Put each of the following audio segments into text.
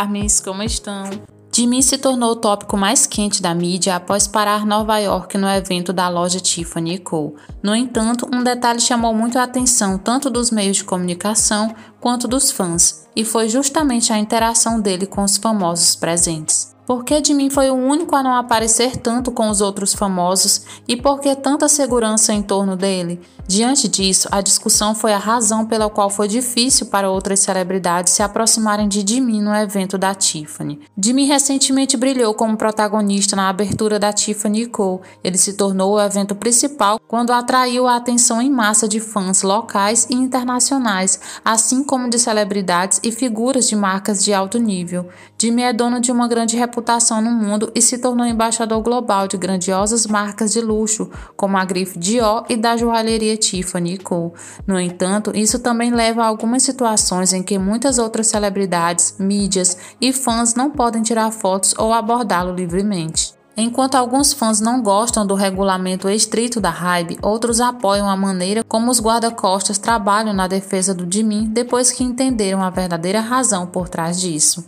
Carmes, como estão? Jimmy se tornou o tópico mais quente da mídia após parar Nova York no evento da loja Tiffany Co. No entanto, um detalhe chamou muito a atenção tanto dos meios de comunicação quanto dos fãs, e foi justamente a interação dele com os famosos presentes. Por que Jimin foi o único a não aparecer tanto com os outros famosos e por que tanta segurança em torno dele? Diante disso, a discussão foi a razão pela qual foi difícil para outras celebridades se aproximarem de Jimin no evento da Tiffany. Jimin recentemente brilhou como protagonista na abertura da Tiffany Co. Ele se tornou o evento principal quando atraiu a atenção em massa de fãs locais e internacionais, assim como de celebridades e figuras de marcas de alto nível. Jimmy é dono de uma grande reputação no mundo e se tornou embaixador global de grandiosas marcas de luxo, como a grife Dior e da joalheria Tiffany Co. No entanto, isso também leva a algumas situações em que muitas outras celebridades, mídias e fãs não podem tirar fotos ou abordá-lo livremente. Enquanto alguns fãs não gostam do regulamento estrito da Hybe, outros apoiam a maneira como os guarda-costas trabalham na defesa do Jimin depois que entenderam a verdadeira razão por trás disso.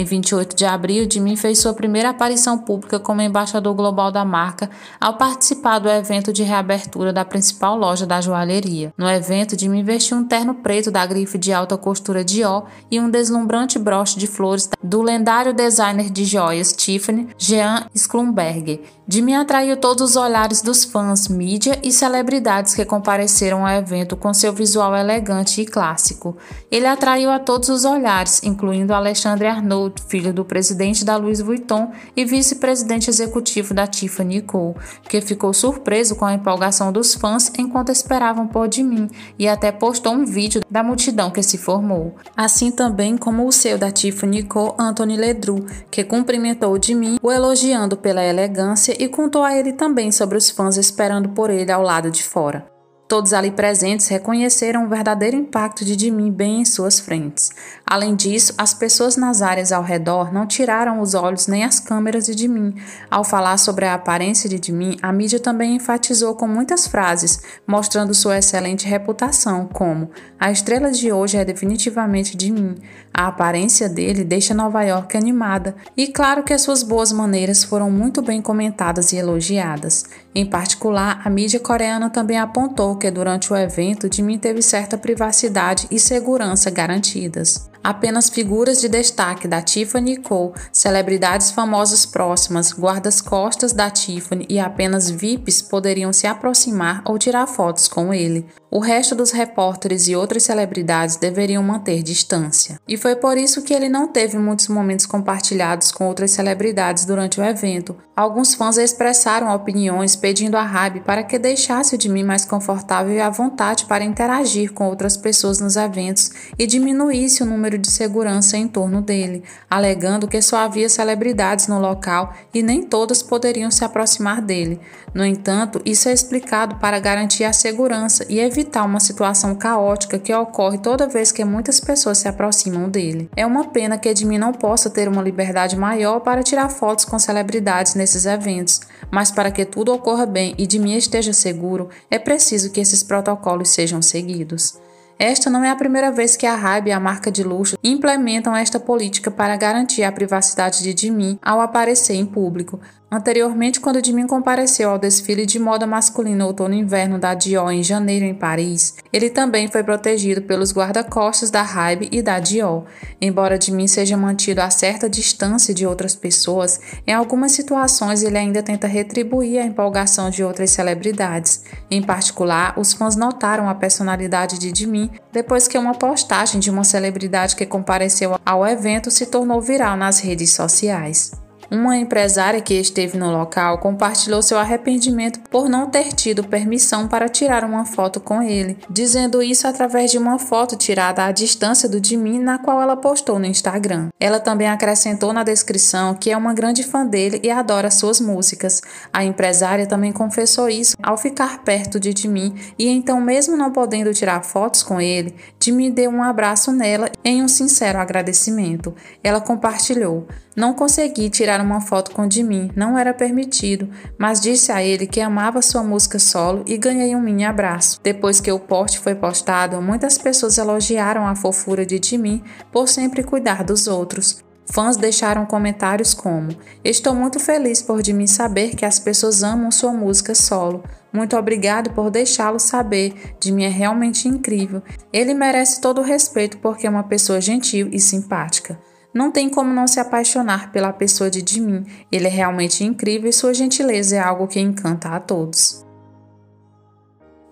Em 28 de abril, Jimmy fez sua primeira aparição pública como embaixador global da marca ao participar do evento de reabertura da principal loja da joalheria. No evento, Jimmy vestiu um terno preto da grife de alta costura Dior e um deslumbrante broche de flores do lendário designer de joias Tiffany, Jean Sklumberger. Jimmy atraiu todos os olhares dos fãs, mídia e celebridades que compareceram ao evento com seu visual elegante e clássico. Ele atraiu a todos os olhares, incluindo Alexandre Arnold, filho do presidente da Louis Vuitton e vice-presidente executivo da Tiffany Co., que ficou surpreso com a empolgação dos fãs enquanto esperavam por de mim e até postou um vídeo da multidão que se formou. Assim também como o seu da Tiffany Co., Anthony Ledru, que cumprimentou de mim, o elogiando pela elegância e contou a ele também sobre os fãs esperando por ele ao lado de fora. Todos ali presentes reconheceram o verdadeiro impacto de Dimin bem em suas frentes. Além disso, as pessoas nas áreas ao redor não tiraram os olhos nem as câmeras de Dimin. Ao falar sobre a aparência de Dimin, a mídia também enfatizou com muitas frases, mostrando sua excelente reputação, como a estrela de hoje é definitivamente Dimin. A aparência dele deixa Nova York animada, e claro que as suas boas maneiras foram muito bem comentadas e elogiadas. Em particular, a mídia coreana também apontou que durante o evento de mim teve certa privacidade e segurança garantidas. Apenas figuras de destaque da Tiffany Co., celebridades famosas próximas, guardas-costas da Tiffany e apenas VIPs poderiam se aproximar ou tirar fotos com ele. O resto dos repórteres e outras celebridades deveriam manter distância. E foi por isso que ele não teve muitos momentos compartilhados com outras celebridades durante o evento. Alguns fãs expressaram opiniões pedindo a Rabi para que deixasse o Jimmy mais confortável e à vontade para interagir com outras pessoas nos eventos e diminuísse o número número de segurança em torno dele, alegando que só havia celebridades no local e nem todas poderiam se aproximar dele. No entanto, isso é explicado para garantir a segurança e evitar uma situação caótica que ocorre toda vez que muitas pessoas se aproximam dele. É uma pena que Edmin não possa ter uma liberdade maior para tirar fotos com celebridades nesses eventos, mas para que tudo ocorra bem e Edmin esteja seguro, é preciso que esses protocolos sejam seguidos. Esta não é a primeira vez que a Ray e a marca de luxo implementam esta política para garantir a privacidade de Jimin ao aparecer em público, Anteriormente, quando Dimin compareceu ao desfile de moda masculina outono inverno da Dior em janeiro em Paris, ele também foi protegido pelos guarda-costas da Hybe e da Dior. Embora Dimin seja mantido a certa distância de outras pessoas, em algumas situações ele ainda tenta retribuir a empolgação de outras celebridades. Em particular, os fãs notaram a personalidade de Dimin depois que uma postagem de uma celebridade que compareceu ao evento se tornou viral nas redes sociais. Uma empresária que esteve no local compartilhou seu arrependimento por não ter tido permissão para tirar uma foto com ele, dizendo isso através de uma foto tirada à distância do Jimmy, na qual ela postou no Instagram. Ela também acrescentou na descrição que é uma grande fã dele e adora suas músicas. A empresária também confessou isso ao ficar perto de Jimmy e então, mesmo não podendo tirar fotos com ele, Jimmy deu um abraço nela em um sincero agradecimento. Ela compartilhou. Não consegui tirar uma foto com de mim, não era permitido, mas disse a ele que amava sua música solo e ganhei um mini abraço. Depois que o post foi postado, muitas pessoas elogiaram a fofura de Jimin por sempre cuidar dos outros. Fãs deixaram comentários como: Estou muito feliz por de saber que as pessoas amam sua música solo. Muito obrigado por deixá-lo saber. De é realmente incrível. Ele merece todo o respeito porque é uma pessoa gentil e simpática. Não tem como não se apaixonar pela pessoa de Jimin. Ele é realmente incrível e sua gentileza é algo que encanta a todos.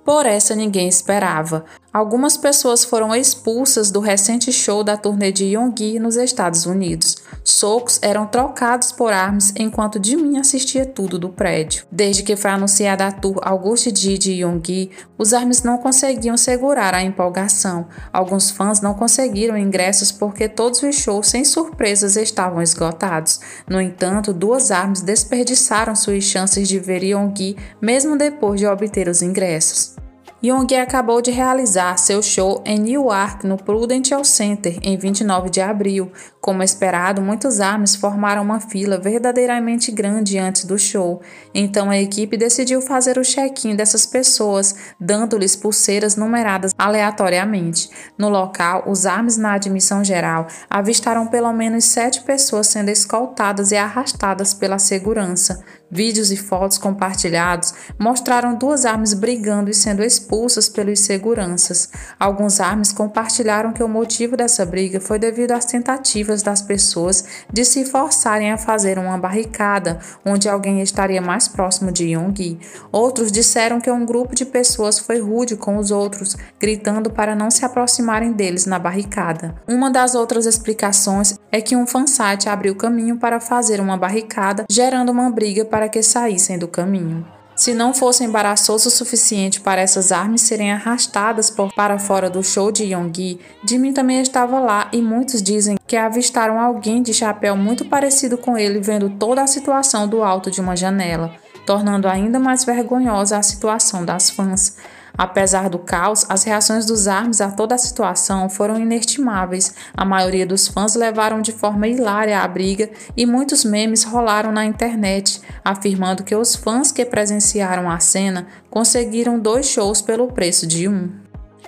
Por essa ninguém esperava. Algumas pessoas foram expulsas do recente show da turnê de Yonggi nos Estados Unidos. Socos eram trocados por armas enquanto Jimin assistia tudo do prédio. Desde que foi anunciada a tour August D de Yonggi, os armes não conseguiam segurar a empolgação. Alguns fãs não conseguiram ingressos porque todos os shows, sem surpresas, estavam esgotados. No entanto, duas armes desperdiçaram suas chances de ver Yonggi mesmo depois de obter os ingressos. Yoongi acabou de realizar seu show em Newark no Prudential Center em 29 de abril, como esperado, muitos armes formaram uma fila verdadeiramente grande antes do show, então a equipe decidiu fazer o check-in dessas pessoas, dando-lhes pulseiras numeradas aleatoriamente. No local, os armes na admissão geral avistaram pelo menos sete pessoas sendo escoltadas e arrastadas pela segurança. Vídeos e fotos compartilhados mostraram duas armas brigando e sendo expulsas pelos seguranças. Alguns armes compartilharam que o motivo dessa briga foi devido às tentativas das pessoas de se forçarem a fazer uma barricada onde alguém estaria mais próximo de Young-gi. Outros disseram que um grupo de pessoas foi rude com os outros, gritando para não se aproximarem deles na barricada. Uma das outras explicações é que um fansite abriu caminho para fazer uma barricada, gerando uma briga para que saíssem do caminho. Se não fosse embaraçoso o suficiente para essas armas serem arrastadas por, para fora do show de Yonggi, Jimin também estava lá e muitos dizem que avistaram alguém de chapéu muito parecido com ele vendo toda a situação do alto de uma janela, tornando ainda mais vergonhosa a situação das fãs. Apesar do caos, as reações dos armys a toda a situação foram inestimáveis. A maioria dos fãs levaram de forma hilária a briga e muitos memes rolaram na internet, afirmando que os fãs que presenciaram a cena conseguiram dois shows pelo preço de um.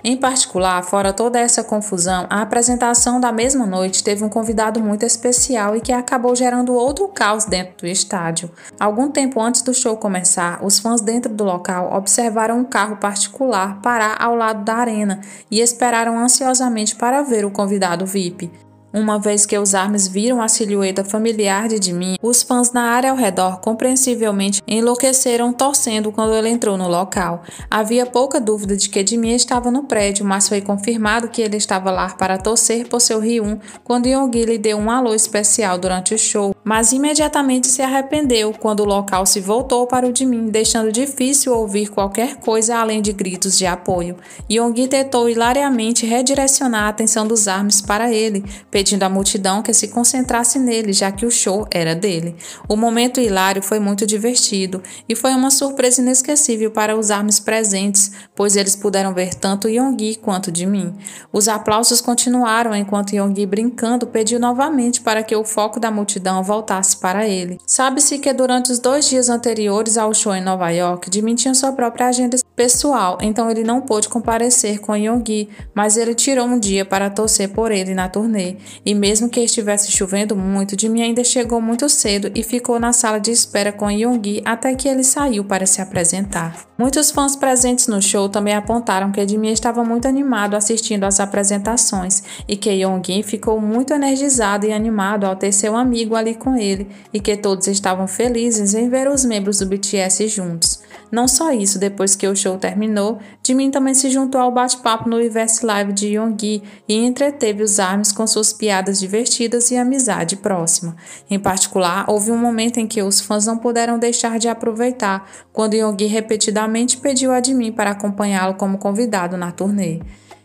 Em particular, fora toda essa confusão, a apresentação da mesma noite teve um convidado muito especial e que acabou gerando outro caos dentro do estádio. Algum tempo antes do show começar, os fãs dentro do local observaram um carro particular parar ao lado da arena e esperaram ansiosamente para ver o convidado VIP. Uma vez que os armes viram a silhueta familiar de Jimin, os fãs na área ao redor compreensivelmente enlouqueceram torcendo quando ele entrou no local. Havia pouca dúvida de que Jimin estava no prédio, mas foi confirmado que ele estava lá para torcer por seu Ryun quando Yonggi lhe deu um alô especial durante o show mas imediatamente se arrependeu quando o local se voltou para o de mim, deixando difícil ouvir qualquer coisa além de gritos de apoio. Yonggi tentou hilariamente redirecionar a atenção dos armes para ele, pedindo à multidão que se concentrasse nele, já que o show era dele. O momento hilário foi muito divertido e foi uma surpresa inesquecível para os armes presentes, pois eles puderam ver tanto Yonggi quanto de mim. Os aplausos continuaram enquanto Yonggi, brincando, pediu novamente para que o foco da multidão voltasse para ele. Sabe-se que durante os dois dias anteriores ao show em Nova York, Jimin tinha sua própria agenda pessoal, então ele não pôde comparecer com Yonggi, mas ele tirou um dia para torcer por ele na turnê. E mesmo que estivesse chovendo muito, Jimin ainda chegou muito cedo e ficou na sala de espera com Yonggi até que ele saiu para se apresentar. Muitos fãs presentes no show também apontaram que Jimin estava muito animado assistindo às apresentações e que Yonggi ficou muito energizado e animado ao ter seu amigo ali com ele e que todos estavam felizes em ver os membros do BTS juntos. Não só isso, depois que o show terminou, Jimin também se juntou ao bate-papo no Reverse Live de Yonggi e entreteve os ARMYs com suas piadas divertidas e amizade próxima. Em particular, houve um momento em que os fãs não puderam deixar de aproveitar, quando Yonggi repetidamente pediu a Jimin para acompanhá-lo como convidado na turnê.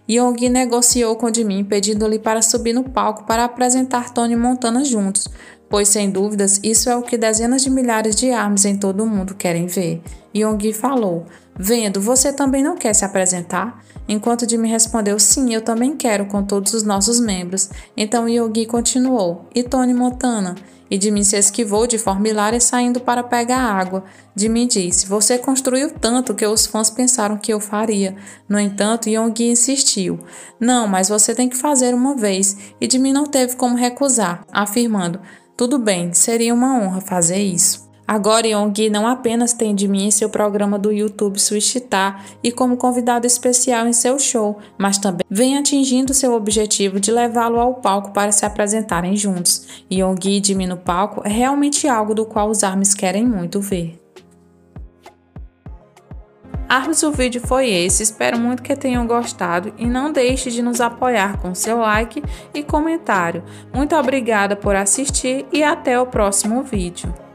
Young negociou com Jimin pedindo-lhe para subir no palco para apresentar Tony Montana juntos, Pois sem dúvidas, isso é o que dezenas de milhares de armas em todo o mundo querem ver. Yongui falou: Vendo, você também não quer se apresentar? Enquanto Jimmy respondeu: Sim, eu também quero, com todos os nossos membros. Então Yongui continuou: E Tony Montana? E Jimmy se esquivou de forma hilária saindo para pegar água. Jimmy disse: Você construiu tanto que os fãs pensaram que eu faria. No entanto, Yongui insistiu: Não, mas você tem que fazer uma vez. E Jimmy não teve como recusar, afirmando: tudo bem, seria uma honra fazer isso. Agora Yonggi não apenas tem de mim em seu programa do YouTube Suishita tá e como convidado especial em seu show, mas também vem atingindo seu objetivo de levá-lo ao palco para se apresentarem juntos. Yonggi e Jimmy no palco é realmente algo do qual os armes querem muito ver. Artes, o vídeo foi esse, espero muito que tenham gostado e não deixe de nos apoiar com seu like e comentário. Muito obrigada por assistir e até o próximo vídeo.